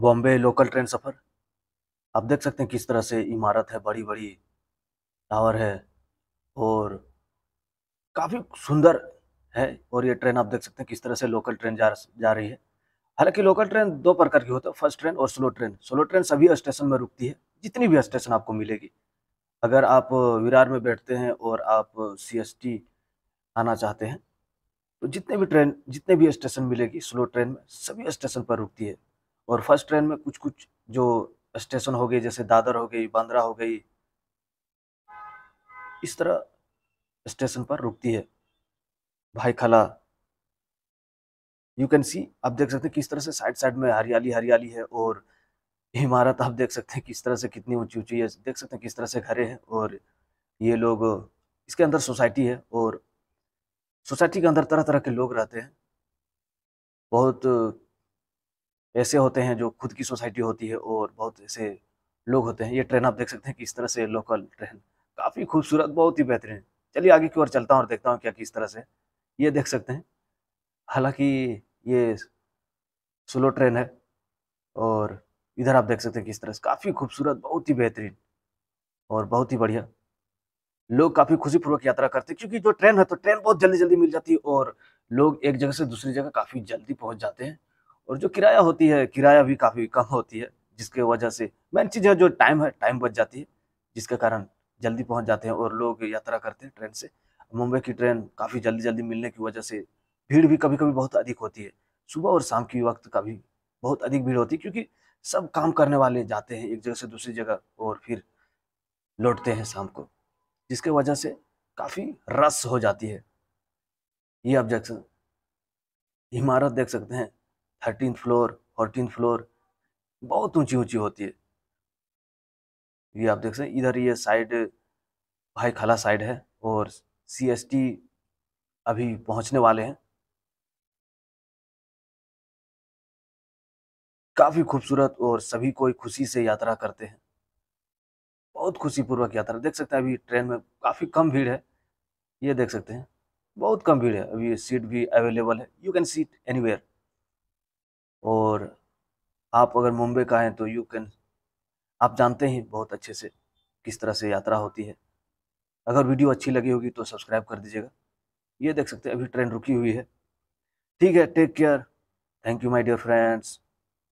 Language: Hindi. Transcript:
बॉम्बे लोकल ट्रेन सफ़र आप देख सकते हैं किस तरह से इमारत है बड़ी बड़ी टावर है और काफ़ी सुंदर है और ये ट्रेन आप देख सकते हैं किस तरह से लोकल ट्रेन जा जा रही है हालांकि लोकल ट्रेन दो प्रकार की होती है फर्स्ट ट्रेन और स्लो ट्रेन स्लो ट्रेन सभी स्टेशन में रुकती है जितनी भी स्टेशन आपको मिलेगी अगर आप विरार में बैठते हैं और आप सी आना चाहते हैं तो जितने भी ट्रेन जितने भी स्टेशन मिलेगी स्लो ट्रेन में सभी स्टेशन पर रुकती है और फर्स्ट ट्रेन में कुछ कुछ जो स्टेशन हो गए जैसे दादर हो गई बांद्रा हो गई इस तरह स्टेशन पर रुकती है भाई खला यू कैन सी आप देख सकते हैं किस तरह से साइड साइड में हरियाली हरियाली है और इमारत आप देख सकते हैं किस तरह से कितनी ऊंची ऊंची है देख सकते हैं किस तरह से घरे हैं और ये लोग इसके अंदर सोसाइटी है और सोसाइटी के अंदर तरह तरह के लोग रहते हैं बहुत ऐसे होते हैं जो खुद की सोसाइटी होती है और बहुत ऐसे लोग होते हैं ये ट्रेन आप देख सकते हैं कि इस तरह से लोकल ट्रेन काफ़ी खूबसूरत बहुत ही बेहतरीन चलिए आगे की ओर चलता हूँ और देखता हूँ क्या किस तरह से ये देख सकते हैं हालांकि ये स्लो ट्रेन है और इधर आप देख सकते हैं किस तरह से काफ़ी खूबसूरत बहुत ही बेहतरीन और बहुत ही बढ़िया लोग काफ़ी खुशीपूर्वक यात्रा करते हैं क्योंकि जो ट्रेन है तो ट्रेन बहुत जल्दी जल्दी मिल जाती है और लोग एक जगह से दूसरी जगह काफ़ी जल्दी पहुँच जाते हैं और जो किराया होती है किराया भी काफ़ी कम होती है जिसके वजह से मेन चीज़ है जो टाइम है टाइम बच जाती है जिसके कारण जल्दी पहुंच जाते हैं और लोग यात्रा करते हैं ट्रेन से मुंबई की ट्रेन काफ़ी जल्दी जल्दी मिलने की वजह से भीड़ भी कभी कभी बहुत अधिक होती है सुबह और शाम की वक्त का भी बहुत अधिक भीड़ होती है क्योंकि सब काम करने वाले जाते हैं एक जगह से दूसरी जगह और फिर लौटते हैं शाम को जिसके वजह से काफ़ी रस हो जाती है ये ऑब्जेक्शन इमारत देख सकते हैं थर्टीन फ्लोर फोर्टीन फ्लोर बहुत ऊंची ऊंची होती है ये आप देख सकते इधर ये साइड भाई खला साइड है और सीएसटी अभी पहुंचने वाले हैं काफ़ी खूबसूरत और सभी कोई खुशी से यात्रा करते हैं बहुत खुशीपूर्वक यात्रा देख सकते हैं अभी ट्रेन में काफ़ी कम भीड़ है ये देख सकते हैं बहुत कम भीड़ है अभी सीट भी अवेलेबल है यू कैन सीट एनीवेयर और आप अगर मुंबई का हैं तो यू कैन आप जानते हैं बहुत अच्छे से किस तरह से यात्रा होती है अगर वीडियो अच्छी लगी होगी तो सब्सक्राइब कर दीजिएगा ये देख सकते हैं अभी ट्रेन रुकी हुई है ठीक है take care thank you my dear friends